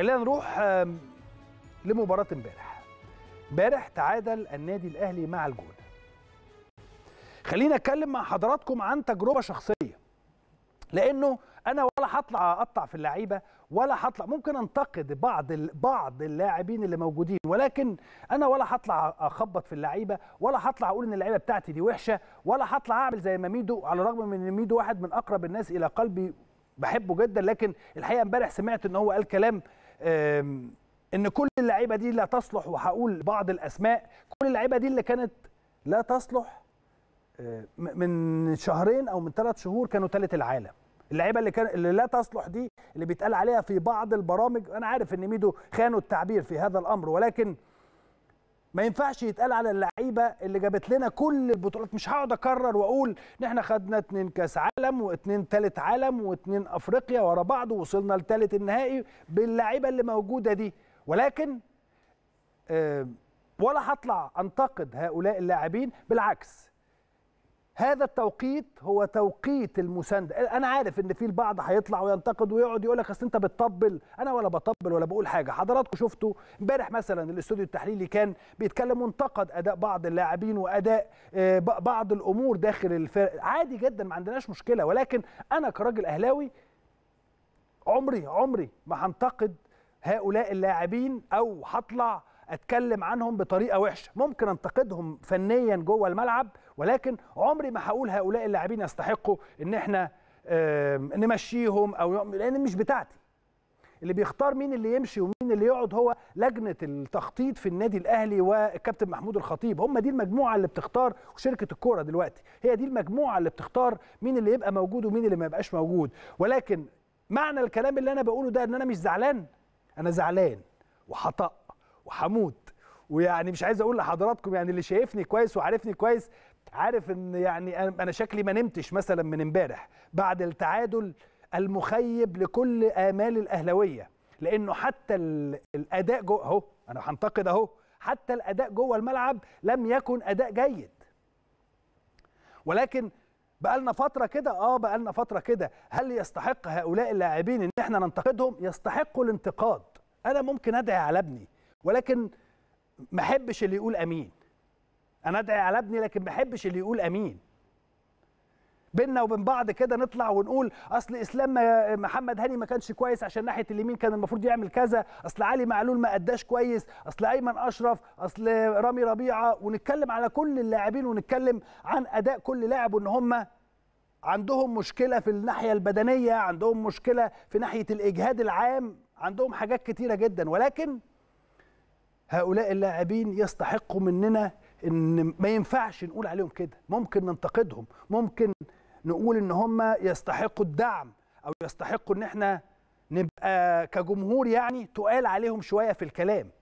خلينا نروح لمباراة امبارح امبارح تعادل النادي الاهلي مع الجونه خلينا اتكلم مع حضراتكم عن تجربه شخصيه لانه انا ولا هطلع اقطع في اللعيبه ولا هطلع ممكن انتقد بعض بعض اللاعبين اللي موجودين ولكن انا ولا هطلع اخبط في اللعيبه ولا هطلع اقول ان اللعيبه بتاعتي دي وحشه ولا هطلع اعمل زي ما ميدو على الرغم من ان ميدو واحد من اقرب الناس الى قلبي بحبه جدا لكن الحقيقه امبارح سمعت ان هو قال كلام ان كل اللعيبه دي لا تصلح وهقول بعض الاسماء كل اللعيبه دي اللي كانت لا تصلح آه، من شهرين او من ثلاث شهور كانوا ثالث العالم اللعيبه اللي كان اللي لا تصلح دي اللي بيتقال عليها في بعض البرامج انا عارف ان ميدو خانوا التعبير في هذا الامر ولكن ما ينفعش يتقال على اللعيبه اللي جابت لنا كل البطولات مش هقعد اكرر واقول ان احنا خدنا اتنين كاس عالم واتنين تالت عالم واتنين افريقيا ورا بعض ووصلنا لتالت النهائي باللعيبه اللي موجوده دي ولكن آه، ولا هطلع انتقد هؤلاء اللاعبين بالعكس هذا التوقيت هو توقيت المسانده انا عارف ان في البعض هيطلع وينتقد ويقعد يقول لك اصل انت بتطبل انا ولا بطبل ولا بقول حاجه حضراتكم شفتوا امبارح مثلا الاستوديو التحليلي كان بيتكلم وانتقد اداء بعض اللاعبين واداء آه، بعض الامور داخل الفرق عادي جدا ما عندناش مشكله ولكن انا كراجل اهلاوي عمري عمري ما هنتقد هؤلاء اللاعبين او هطلع اتكلم عنهم بطريقه وحشه ممكن انتقدهم فنيا جوه الملعب ولكن عمري ما هقول هؤلاء اللاعبين يستحقوا ان احنا نمشيهم او لان مش بتاعتي اللي بيختار مين اللي يمشي ومين اللي يقعد هو لجنه التخطيط في النادي الاهلي والكابتن محمود الخطيب هم دي المجموعه اللي بتختار شركه الكوره دلوقتي هي دي المجموعه اللي بتختار مين اللي يبقى موجود ومين اللي ما يبقاش موجود ولكن معنى الكلام اللي انا بقوله ده ان انا مش زعلان انا زعلان وحطأ وحمود ويعني مش عايز اقول لحضراتكم يعني اللي شايفني كويس وعارفني كويس عارف ان يعني انا شكلي ما نمتش مثلا من امبارح بعد التعادل المخيب لكل امال الاهلاويه لانه حتى الاداء جوه اهو انا هنتقد اهو حتى الاداء جوه الملعب لم يكن اداء جيد ولكن بقالنا فتره كده اه بقالنا فتره كده هل يستحق هؤلاء اللاعبين ان احنا ننتقدهم يستحقوا الانتقاد انا ممكن ادعي على ابني ولكن ما احبش اللي يقول امين انا ادعي على ابني لكن ما احبش اللي يقول امين بينا وبين بعض كده نطلع ونقول اصل اسلام محمد هاني ما كانش كويس عشان ناحيه اليمين كان المفروض يعمل كذا اصل علي معلول ما اداش كويس اصل ايمن اشرف اصل رامي ربيعه ونتكلم على كل اللاعبين ونتكلم عن اداء كل لاعب وان هم عندهم مشكله في الناحيه البدنيه عندهم مشكله في ناحيه الاجهاد العام عندهم حاجات كتيره جدا ولكن هؤلاء اللاعبين يستحقوا مننا ان ما ينفعش نقول عليهم كده ممكن ننتقدهم ممكن نقول ان هم يستحقوا الدعم او يستحقوا ان احنا نبقى كجمهور يعني تقال عليهم شويه في الكلام